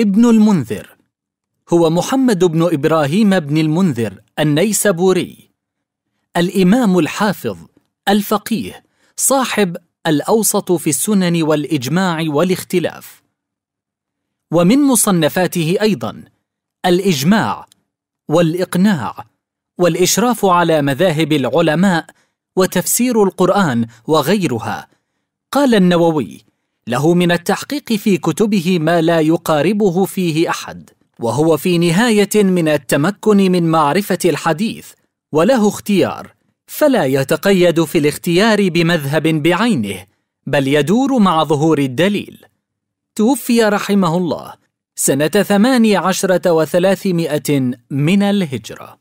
ابن المنذر هو محمد بن إبراهيم بن المنذر النيسابوري الإمام الحافظ الفقيه صاحب الأوسط في السنن والإجماع والاختلاف ومن مصنفاته أيضا الإجماع والإقناع والإشراف على مذاهب العلماء وتفسير القرآن وغيرها قال النووي له من التحقيق في كتبه ما لا يقاربه فيه احد وهو في نهايه من التمكن من معرفه الحديث وله اختيار فلا يتقيد في الاختيار بمذهب بعينه بل يدور مع ظهور الدليل توفي رحمه الله سنة ثماني عشرة وثلاثمائة من الهجرة